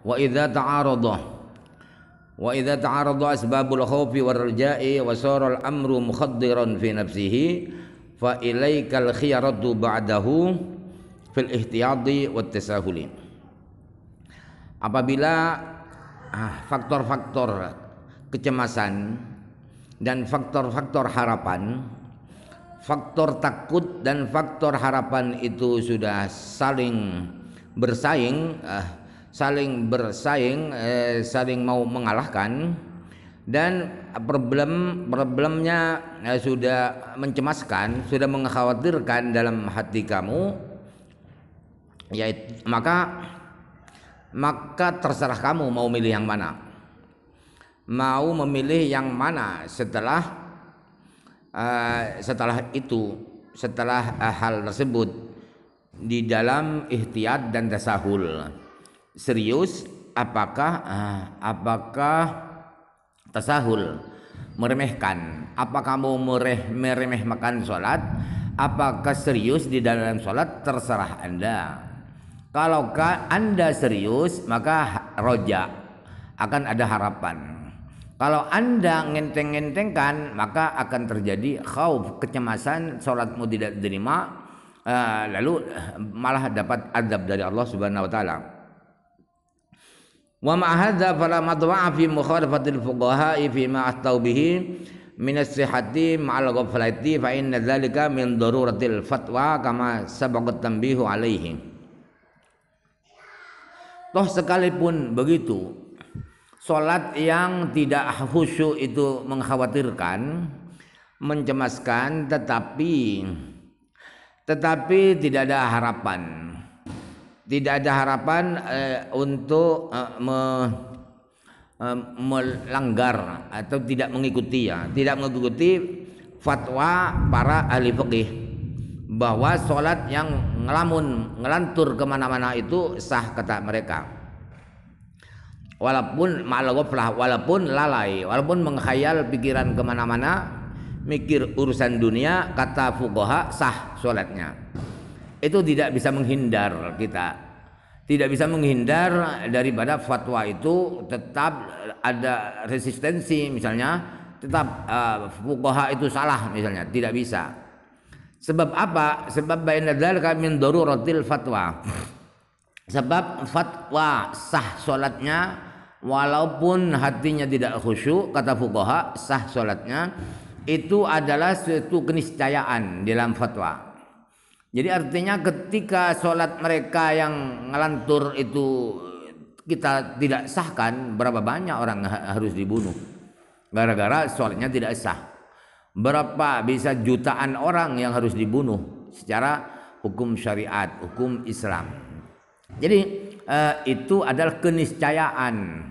wa idza ta'arada wa idza ta'arada asbabul khawfi war raja'i wa sara al amru mukhaddiran fi nafsihi fa ilaikal khiyaratu ba'dahu fil ihtiyadi wat tasahuli apabila ah, faktor-faktor ah, kecemasan dan faktor-faktor harapan faktor takut dan faktor harapan itu sudah saling bersaing eh, saling bersaing eh, saling mau mengalahkan dan problem problemnya eh, sudah mencemaskan sudah mengkhawatirkan dalam hati kamu yaitu maka maka terserah kamu mau milih yang mana mau memilih yang mana setelah uh, setelah itu setelah uh, hal tersebut di dalam ikhtiar dan tasahul serius apakah ah, apakah tasahul meremehkan apa kamu mereh makan sholat apakah serius di dalam sholat terserah Anda kalau Anda serius maka roja akan ada harapan kalau Anda ngenteng-ngentengkan maka akan terjadi khauf kecemasan sholatmu tidak diterima ah, lalu ah, malah dapat adab dari Allah Subhanahu wa taala Wa ma hadza fala madwa fi mukhalafatil fuqaha fi ma astau bihi min as-sihhati ma'al ghaflati fa inna dzalika min daruratil fatwa kama sabaqat tambihu alaihi. Toh sekalipun begitu, salat yang tidak khusyuk itu mengkhawatirkan, mencemaskan, tetapi tetapi tidak ada harapan tidak ada harapan eh, untuk eh, me, eh, melanggar atau tidak mengikuti ya, tidak mengikuti fatwa para ahli fikih bahwa sholat yang ngelamun ngelantur kemana-mana itu sah kata mereka walaupun malah walaupun lalai walaupun mengkhayal pikiran kemana-mana mikir urusan dunia kata fukoha sah sholatnya itu tidak bisa menghindar kita tidak bisa menghindar daripada fatwa itu tetap ada resistensi misalnya tetap uh, eh, fukoha itu salah misalnya tidak bisa sebab apa sebab baina kami mendorong daruratil fatwa sebab fatwa sah solatnya walaupun hatinya tidak khusyuk kata fukoha sah solatnya itu adalah suatu keniscayaan dalam fatwa jadi artinya ketika sholat mereka yang ngelantur itu kita tidak sahkan berapa banyak orang harus dibunuh gara-gara sholatnya tidak sah. Berapa bisa jutaan orang yang harus dibunuh secara hukum syariat, hukum Islam. Jadi eh, itu adalah keniscayaan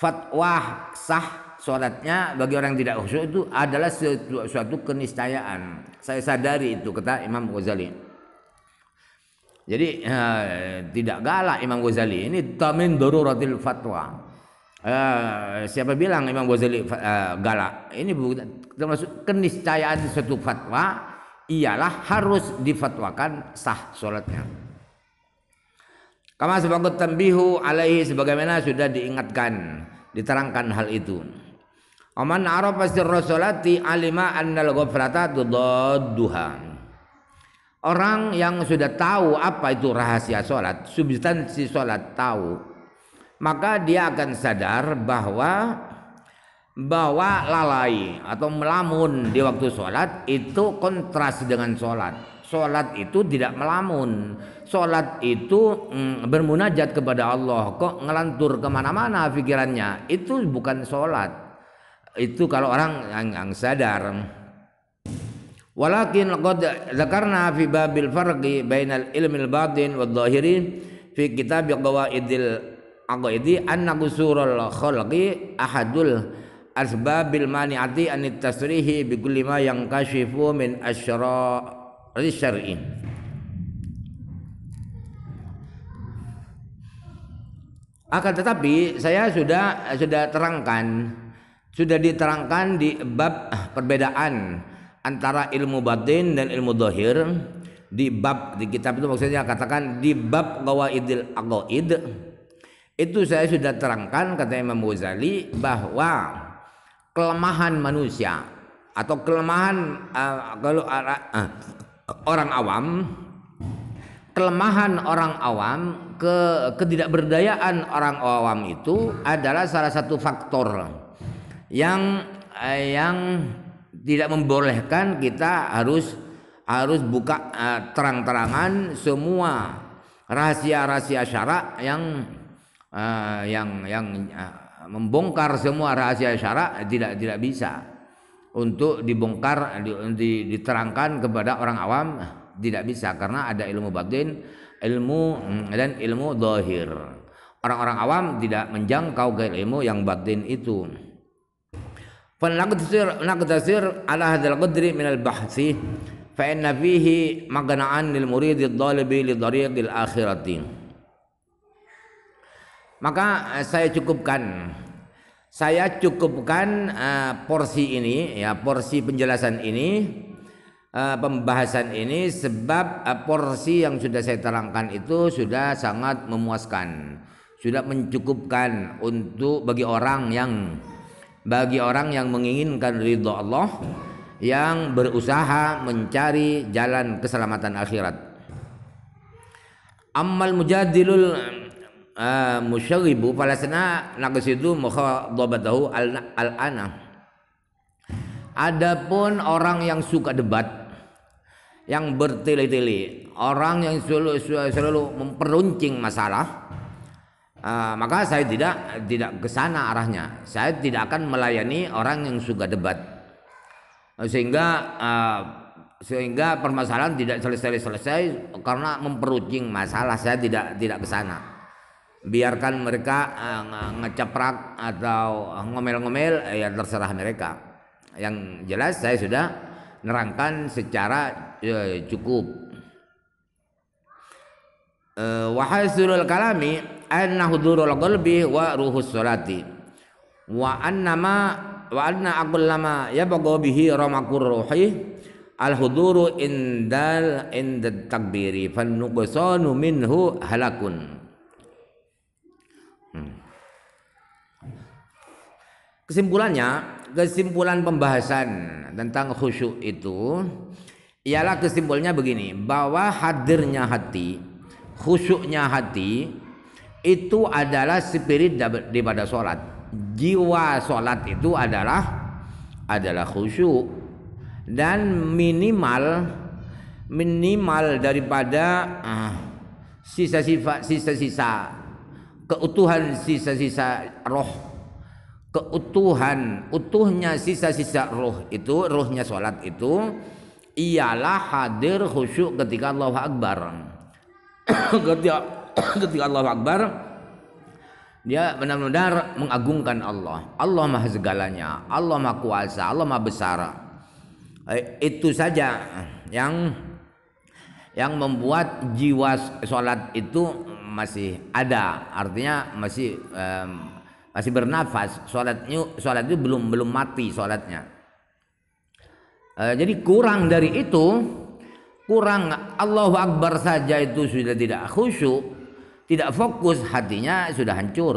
fatwa sah sholatnya bagi orang yang tidak khusyuk itu adalah suatu, suatu keniscayaan. Saya sadari itu kata Imam Ghazali. Jadi eh, tidak galak Imam Ghazali. Ini tamin daruratil fatwa. Eh, siapa bilang Imam Ghazali eh, galak? Ini termasuk keniscayaan suatu fatwa ialah harus difatwakan sah sholatnya. Kama sebagai tambihu alaihi sebagaimana sudah diingatkan, diterangkan hal itu. Aman arafa sirra alima annal ghafrata tudadduha. Orang yang sudah tahu apa itu rahasia sholat, substansi sholat tahu, maka dia akan sadar bahwa bahwa lalai atau melamun di waktu sholat itu kontras dengan sholat. Sholat itu tidak melamun, sholat itu mm, bermunajat kepada Allah. Kok ngelantur kemana-mana pikirannya? Itu bukan sholat. Itu kalau orang yang, yang sadar. Walakin laqad zakarna fi babil farqi bainal ilmil batin wal zahirin fi kitab qawaidil aqidi anna qusurul khalqi ahadul asbabil mani'ati an tasrihi bi kulli ma yang kashifu min asyrari syar'i. Akan tetapi saya sudah sudah terangkan sudah diterangkan di bab ah, perbedaan antara ilmu batin dan ilmu dohir di bab di kitab itu maksudnya katakan di bab gawaidil aqaid itu saya sudah terangkan kata Imam Ghazali bahwa kelemahan manusia atau kelemahan eh, kalau uh, orang awam kelemahan orang awam ke ketidakberdayaan orang awam itu adalah salah satu faktor yang yang tidak membolehkan kita harus harus buka uh, terang-terangan semua rahasia-rahasia syarak yang uh, yang yang uh, membongkar semua rahasia syarak tidak tidak bisa untuk dibongkar di, di, diterangkan kepada orang awam tidak bisa karena ada ilmu batin ilmu mm, dan ilmu dohir orang-orang awam tidak menjangkau ke ilmu yang batin itu فلنقتصر نقتصر على هذا القدر من البحث فإن فيه عن للمريد الطالب لطريق الآخرة maka eh, saya cukupkan saya cukupkan uh, porsi ini ya porsi penjelasan ini uh, pembahasan ini sebab uh, porsi yang sudah saya terangkan itu sudah sangat memuaskan sudah mencukupkan untuk bagi orang yang bagi orang yang menginginkan ridho Allah yang berusaha mencari jalan keselamatan akhirat. Ammal mujadilul eh, musyribu falasana naqsidu mukhadabatahu al-ana. Adapun orang yang suka debat yang bertele-tele, orang yang selalu selalu memperuncing masalah, Ah, maka saya tidak tidak ke sana arahnya. Saya tidak akan melayani orang yang suka debat. Sehingga uh, sehingga permasalahan tidak selesai-selesai karena memperucing masalah. Saya tidak tidak ke sana. Biarkan mereka uh, ngecaprak atau ngomel-ngomel ya terserah mereka. Yang jelas saya sudah nerangkan secara uh, cukup. Uh, eh, wahasulul kalami anna hudurul qalbi wa ruhus salati wa annama wa anna aqallama yabqa bihi ramakur ruhi al huduru indal indat takbiri fan nuqsanu minhu halakun hmm. Kesimpulannya, kesimpulan pembahasan tentang khusyuk itu ialah kesimpulannya begini, bahwa hadirnya hati, khusyuknya hati itu adalah spirit daripada sholat jiwa sholat itu adalah adalah khusyuk dan minimal minimal daripada ah, sisa-sisa sisa-sisa keutuhan sisa-sisa roh keutuhan utuhnya sisa-sisa roh itu rohnya sholat itu ialah hadir khusyuk ketika Allah Akbar ketika ketika ya, Allah Akbar dia benar-benar mengagungkan Allah Allah maha segalanya Allah maha kuasa Allah maha besar eh, itu saja yang yang membuat jiwa sholat itu masih ada artinya masih um, masih bernafas sholatnya sholat itu belum belum mati sholatnya uh, jadi kurang dari itu kurang Allahu Akbar saja itu sudah tidak khusyuk tidak fokus hatinya sudah hancur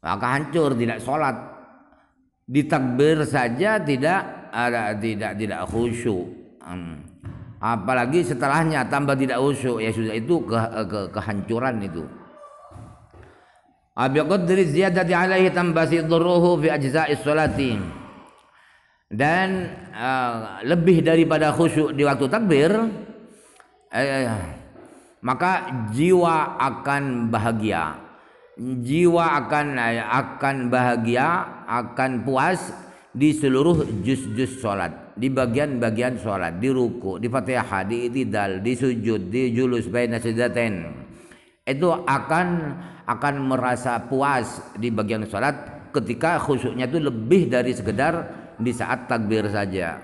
maka hancur tidak sholat ditakbir saja tidak ada tidak tidak khusyuk hmm. apalagi setelahnya tambah tidak khusyuk ya sudah itu ke, ke, kehancuran itu Abi qadri ziyadati alaihi tambasiduruhu fi ajza'i sholati dan uh, lebih daripada khusyuk di waktu takbir eh, maka jiwa akan bahagia jiwa akan akan bahagia akan puas di seluruh juz-juz sholat, di bagian-bagian sholat, di ruku di Fatihah di itidal di sujud di julus baina sajdatain itu akan akan merasa puas di bagian sholat ketika khusyuknya itu lebih dari sekedar di saat takbir saja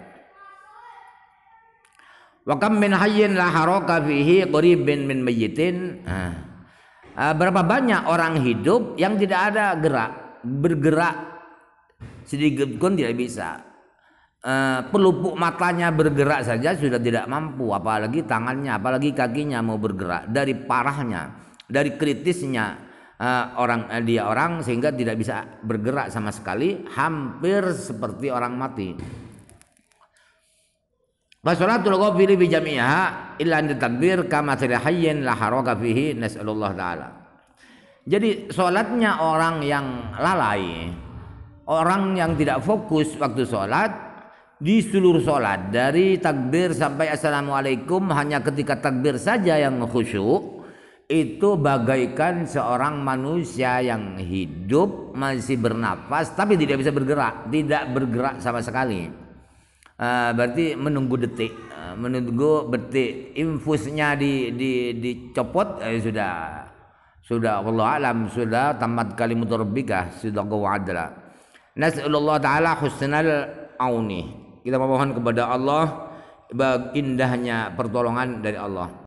Wa kam min hayyin la haraka fihi qaribin min mayyitin. Ah. Ah, berapa banyak orang hidup yang tidak ada gerak, bergerak sedikit pun tidak bisa. Uh, pelupuk matanya bergerak saja sudah tidak mampu, apalagi tangannya, apalagi kakinya mau bergerak dari parahnya, dari kritisnya uh, orang uh, dia orang sehingga tidak bisa bergerak sama sekali, hampir seperti orang mati. Basyaratul ghafiri bi jami'iha illa an takbir kama hayyin la haraka fihi nas'alullah taala. Jadi salatnya orang yang lalai, orang yang tidak fokus waktu salat di seluruh sholat dari takbir sampai assalamualaikum hanya ketika takbir saja yang khusyuk itu bagaikan seorang manusia yang hidup masih bernapas tapi tidak bisa bergerak tidak bergerak sama sekali uh, berarti menunggu detik ah, menunggu detik infusnya di, di dicopot eh, sudah sudah Allah alam sudah tamat kalimut rabbika sudah wa adla allah taala husnal auni kita memohon kepada Allah indahnya pertolongan dari Allah